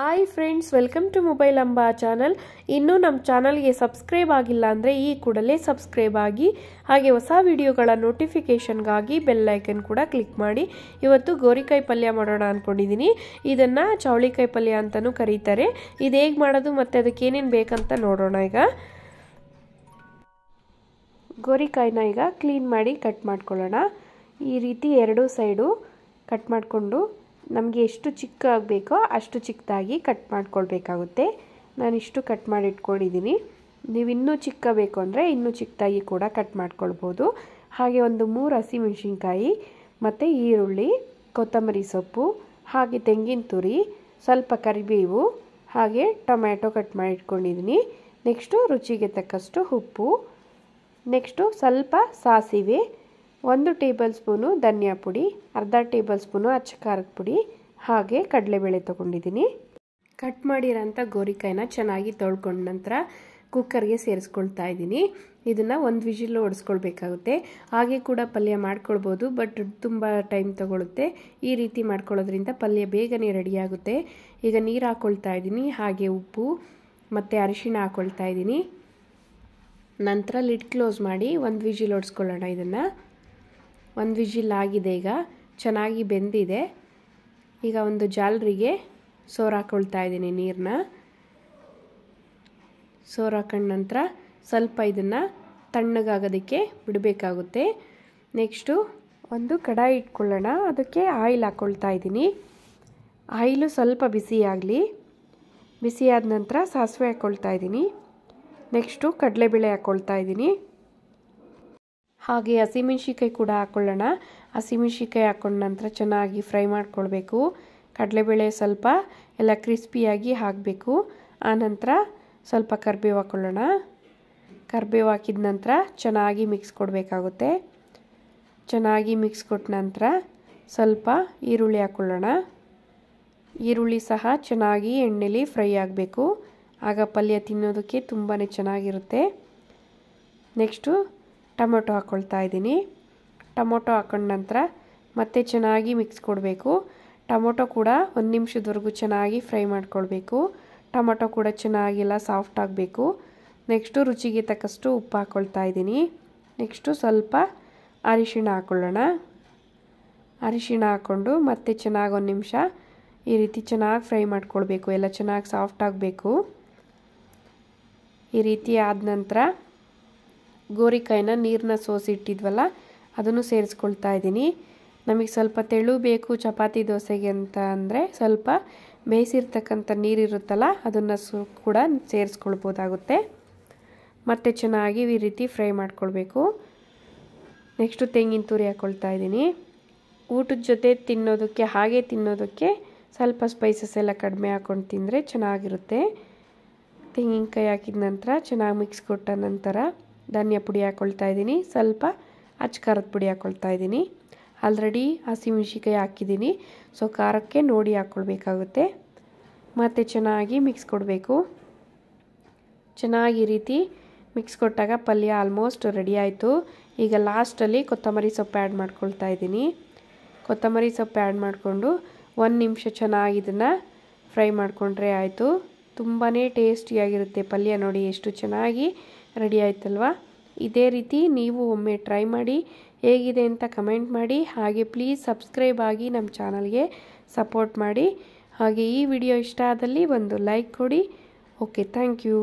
hi friends welcome to mobile ಅಂಬ channel ಇನ್ನೂ ನಮ್ಮ ಚಾನಲ್ಗೆ ಸಬ್ಸ್ಕ್ರೈಬ್ ಆಗಿಲ್ಲ ಅಂದರೆ ಈ ಕೂಡಲೇ ಸಬ್ಸ್ಕ್ರೈಬ್ ಆಗಿ ಹಾಗೆ ಹೊಸ ವಿಡಿಯೋಗಳ ನೋಟಿಫಿಕೇಷನ್ಗಾಗಿ ಬೆಲ್ಲೈಕನ್ ಕೂಡ ಕ್ಲಿಕ್ ಮಾಡಿ ಇವತ್ತು ಗೋರಿಕಾಯಿ ಪಲ್ಯ ಮಾಡೋಣ ಅಂದ್ಕೊಂಡಿದ್ದೀನಿ ಇದನ್ನು ಚೌಳಿಕಾಯಿ ಪಲ್ಯ ಅಂತಲೂ ಕರೀತಾರೆ ಇದು ಹೇಗೆ ಮಾಡೋದು ಮತ್ತು ಅದಕ್ಕೇನೇನು ಬೇಕಂತ ನೋಡೋಣ ಈಗ ಗೋರಿಕಾಯಿನ ಈಗ ಕ್ಲೀನ್ ಮಾಡಿ ಕಟ್ ಮಾಡ್ಕೊಳ್ಳೋಣ ಈ ರೀತಿ ಎರಡೂ ಸೈಡು ಕಟ್ ಮಾಡಿಕೊಂಡು ನಮಗೆ ಎಷ್ಟು ಚಿಕ್ಕ ಬೇಕೋ ಅಷ್ಟು ಚಿಕ್ಕದಾಗಿ ಕಟ್ ಮಾಡ್ಕೊಳ್ಬೇಕಾಗುತ್ತೆ ನಾನು ಇಷ್ಟು ಕಟ್ ಮಾಡಿ ಇಟ್ಕೊಂಡಿದ್ದೀನಿ ನೀವು ಇನ್ನೂ ಚಿಕ್ಕ ಬೇಕು ಅಂದರೆ ಇನ್ನೂ ಚಿಕ್ಕದಾಗಿ ಕೂಡ ಕಟ್ ಮಾಡ್ಕೊಳ್ಬೋದು ಹಾಗೆ ಒಂದು ಮೂರು ಹಸಿಮೆಣ್ಸಿನ್ಕಾಯಿ ಮತ್ತು ಈರುಳ್ಳಿ ಕೊತ್ತಂಬರಿ ಸೊಪ್ಪು ಹಾಗೆ ತೆಂಗಿನ ತುರಿ ಸ್ವಲ್ಪ ಕರಿಬೇವು ಹಾಗೆ ಟೊಮ್ಯಾಟೊ ಕಟ್ ಮಾಡಿ ಇಟ್ಕೊಂಡಿದ್ದೀನಿ ನೆಕ್ಸ್ಟು ರುಚಿಗೆ ತಕ್ಕಷ್ಟು ಉಪ್ಪು ನೆಕ್ಸ್ಟು ಸ್ವಲ್ಪ ಸಾಸಿವೆ ಒಂದು ಟೇಬಲ್ ಸ್ಪೂನು ಧನಿಯಾ ಪುಡಿ ಅರ್ಧ ಟೇಬಲ್ ಸ್ಪೂನು ಅಚ್ಚ ಖಾರದ ಪುಡಿ ಹಾಗೆ ಕಡಲೆಬೇಳೆ ತೊಗೊಂಡಿದ್ದೀನಿ ಕಟ್ ಮಾಡಿರೋಂಥ ಗೋರಿಕಾಯಿನ ಚೆನ್ನಾಗಿ ತೊಳ್ಕೊಂಡ ನಂತರ ಕುಕ್ಕರ್ಗೆ ಸೇರಿಸ್ಕೊಳ್ತಾ ಇದ್ದೀನಿ ಇದನ್ನು ಒಂದು ವಿಜಿಲ್ ಒಡಿಸ್ಕೊಳ್ಬೇಕಾಗುತ್ತೆ ಹಾಗೆ ಕೂಡ ಪಲ್ಯ ಮಾಡ್ಕೊಳ್ಬೋದು ಬಟ್ ತುಂಬ ಟೈಮ್ ತೊಗೊಳುತ್ತೆ ಈ ರೀತಿ ಮಾಡ್ಕೊಳ್ಳೋದ್ರಿಂದ ಪಲ್ಯ ಬೇಗನೆ ರೆಡಿಯಾಗುತ್ತೆ ಈಗ ನೀರು ಹಾಕ್ಕೊಳ್ತಾ ಇದ್ದೀನಿ ಹಾಗೆ ಉಪ್ಪು ಮತ್ತು ಅರಿಶಿಣ ಹಾಕ್ಕೊಳ್ತಾ ಇದ್ದೀನಿ ನಂತರ ಲಿಡ್ ಕ್ಲೋಸ್ ಮಾಡಿ ಒಂದು ವಿಜಿಲ್ ಓಡಿಸ್ಕೊಳ್ಳೋಣ ಇದನ್ನು ಒಂದು ವಿಜಿಲ್ ಆಗಿದೆ ಈಗ ಚೆನ್ನಾಗಿ ಬೆಂದಿದೆ ಈಗ ಒಂದು ಜಾಲರಿಗೆ ಸೋರು ಹಾಕೊಳ್ತಾ ಇದ್ದೀನಿ ನೀರನ್ನ ಸೋರು ಹಾಕೊಂಡ ನಂತರ ಸ್ವಲ್ಪ ಇದನ್ನು ತಣ್ಣಗಾಗೋದಕ್ಕೆ ಬಿಡಬೇಕಾಗುತ್ತೆ ನೆಕ್ಸ್ಟು ಒಂದು ಕಡಾಯಿ ಇಟ್ಕೊಳ್ಳೋಣ ಅದಕ್ಕೆ ಆಯಿಲ್ ಹಾಕ್ಕೊಳ್ತಾ ಇದ್ದೀನಿ ಆಯಿಲು ಸ್ವಲ್ಪ ಬಿಸಿ ಆಗಲಿ ಬಿಸಿ ಆದ ನಂತರ ಸಾಸಿವೆ ಹಾಕ್ಕೊಳ್ತಾ ಇದ್ದೀನಿ ನೆಕ್ಸ್ಟು ಕಡಲೆಬೇಳೆ ಹಾಕ್ಕೊಳ್ತಾ ಇದ್ದೀನಿ ಹಾಗೆ ಹಸಿಮೆಣ್ಸಿಕಾಯಿ ಕೂಡ ಹಾಕ್ಕೊಳ್ಳೋಣ ಹಸಿಮೆಣ್ಸಿಕಾಯಿ ಹಾಕೊಂಡ ನಂತರ ಚೆನ್ನಾಗಿ ಫ್ರೈ ಮಾಡ್ಕೊಳ್ಬೇಕು ಕಡಲೆಬೇಳೆ ಸ್ವಲ್ಪ ಎಲ್ಲ ಕ್ರಿಸ್ಪಿಯಾಗಿ ಹಾಕಬೇಕು ಆನಂತರ ಸ್ವಲ್ಪ ಕರ್ಬೇವು ಹಾಕ್ಕೊಳ್ಳೋಣ ಕರ್ಬೇವು ಹಾಕಿದ ನಂತರ ಚೆನ್ನಾಗಿ ಮಿಕ್ಸ್ ಕೊಡಬೇಕಾಗುತ್ತೆ ಚೆನ್ನಾಗಿ ಮಿಕ್ಸ್ ಕೊಟ್ಟ ನಂತರ ಸ್ವಲ್ಪ ಈರುಳ್ಳಿ ಹಾಕ್ಕೊಳ್ಳೋಣ ಈರುಳ್ಳಿ ಸಹ ಚೆನ್ನಾಗಿ ಎಣ್ಣೆಲಿ ಫ್ರೈ ಆಗಬೇಕು ಆಗ ಪಲ್ಯ ತಿನ್ನೋದಕ್ಕೆ ತುಂಬಾ ಚೆನ್ನಾಗಿರುತ್ತೆ ನೆಕ್ಸ್ಟು ಟೊಮೊಟೊ ಹಾಕ್ಕೊಳ್ತಾ ಇದ್ದೀನಿ ಟೊಮೊಟೊ ಹಾಕೊಂಡ ನಂತರ ಮತ್ತೆ ಚೆನ್ನಾಗಿ ಮಿಕ್ಸ್ ಕೊಡಬೇಕು ಟೊಮೊಟೊ ಕೂಡ ಒಂದು ನಿಮಿಷದವರೆಗೂ ಚೆನ್ನಾಗಿ ಫ್ರೈ ಮಾಡ್ಕೊಳ್ಬೇಕು ಟೊಮೊಟೊ ಕೂಡ ಚೆನ್ನಾಗಿಲ್ಲ ಸಾಫ್ಟ್ ಆಗಬೇಕು ನೆಕ್ಸ್ಟು ರುಚಿಗೆ ತಕ್ಕಷ್ಟು ಉಪ್ಪು ಹಾಕ್ಕೊಳ್ತಾ ಇದ್ದೀನಿ ನೆಕ್ಸ್ಟು ಸ್ವಲ್ಪ ಅರಿಶಿಣ ಹಾಕ್ಕೊಳ್ಳೋಣ ಅರಿಶಿಣ ಹಾಕ್ಕೊಂಡು ಮತ್ತೆ ಚೆನ್ನಾಗಿ ಒಂದು ನಿಮಿಷ ಈ ರೀತಿ ಚೆನ್ನಾಗಿ ಫ್ರೈ ಮಾಡ್ಕೊಳ್ಬೇಕು ಎಲ್ಲ ಚೆನ್ನಾಗಿ ಸಾಫ್ಟ್ ಆಗಬೇಕು ಈ ರೀತಿ ಆದ ನಂತರ ಗೋರಿಕಾಯಿನ ನೀರನ್ನ ಸೋಸಿಟ್ಟಿದ್ವಲ್ಲ ಅದನ್ನು ಸೇರಿಸ್ಕೊಳ್ತಾ ಇದ್ದೀನಿ ನಮಗೆ ಸ್ವಲ್ಪ ತೆಳು ಬೇಕು ಚಪಾತಿ ದೋಸೆಗೆ ಅಂತ ಅಂದರೆ ಸ್ವಲ್ಪ ಬೇಯಿಸಿರ್ತಕ್ಕಂಥ ನೀರಿರುತ್ತಲ್ಲ ಅದನ್ನು ಸು ಕೂಡ ಸೇರಿಸ್ಕೊಳ್ಬೋದಾಗುತ್ತೆ ಮತ್ತು ಚೆನ್ನಾಗಿ ಈ ರೀತಿ ಫ್ರೈ ಮಾಡ್ಕೊಳ್ಬೇಕು ನೆಕ್ಸ್ಟು ತೆಂಗಿನ ತುರಿ ಹಾಕ್ಕೊಳ್ತಾ ಇದ್ದೀನಿ ಊಟದ ಜೊತೆ ತಿನ್ನೋದಕ್ಕೆ ಹಾಗೆ ತಿನ್ನೋದಕ್ಕೆ ಸ್ವಲ್ಪ ಸ್ಪೈಸಸ್ ಎಲ್ಲ ಕಡಿಮೆ ಹಾಕ್ಕೊಂಡು ತಿಂದರೆ ಚೆನ್ನಾಗಿರುತ್ತೆ ತೆಂಗಿನಕಾಯಿ ಹಾಕಿದ ನಂತರ ಚೆನ್ನಾಗಿ ಮಿಕ್ಸ್ ಕೊಟ್ಟ ನಂತರ ಧನ್ಯ ಪುಡಿ ಹಾಕ್ಕೊಳ್ತಾ ಇದ್ದೀನಿ ಸ್ವಲ್ಪ ಅಚ್ಚ ಖಾರದ ಪುಡಿ ಹಾಕ್ಕೊಳ್ತಾ ಇದ್ದೀನಿ ಆಲ್ರೆಡಿ ಹಸಿಮೆಣ್ಸಿಕಾಯಿ ಹಾಕಿದ್ದೀನಿ ಸೊ ಖಾರಕ್ಕೆ ನೋಡಿ ಹಾಕ್ಕೊಳ್ಬೇಕಾಗುತ್ತೆ ಮತ್ತು ಚೆನ್ನಾಗಿ ಮಿಕ್ಸ್ ಕೊಡಬೇಕು ಚೆನ್ನಾಗಿ ರೀತಿ ಮಿಕ್ಸ್ ಕೊಟ್ಟಾಗ ಪಲ್ಯ ಆಲ್ಮೋಸ್ಟ್ ರೆಡಿ ಆಯಿತು ಈಗ ಲಾಸ್ಟಲ್ಲಿ ಕೊತ್ತಂಬರಿ ಸೊಪ್ಪು ಆ್ಯಡ್ ಮಾಡ್ಕೊಳ್ತಾ ಇದ್ದೀನಿ ಕೊತ್ತಂಬರಿ ಸೊಪ್ಪು ಆ್ಯಡ್ ಮಾಡಿಕೊಂಡು ಒಂದು ನಿಮಿಷ ಚೆನ್ನಾಗಿ ಇದನ್ನು ಫ್ರೈ ಮಾಡಿಕೊಂಡ್ರೆ ಆಯಿತು ತುಂಬಾ ಟೇಸ್ಟಿಯಾಗಿರುತ್ತೆ ಪಲ್ಯ ನೋಡಿ ಎಷ್ಟು ಚೆನ್ನಾಗಿ ರೆಡಿ ಆಯ್ತಲ್ವಾ ಇದೇ ರೀತಿ ನೀವು ಒಮ್ಮೆ ಟ್ರೈ ಮಾಡಿ ಹೇಗಿದೆ ಅಂತ ಕಮೆಂಟ್ ಮಾಡಿ ಹಾಗೆ ಪ್ಲೀಸ್ ಸಬ್ಸ್ಕ್ರೈಬ್ ಆಗಿ ನಮ್ಮ ಚಾನಲ್ಗೆ ಸಪೋರ್ಟ್ ಮಾಡಿ ಹಾಗೆ ಈ ವಿಡಿಯೋ ಇಷ್ಟ ಆದಲ್ಲಿ ಒಂದು ಲೈಕ್ ಕೊಡಿ ಓಕೆ ಥ್ಯಾಂಕ್ ಯು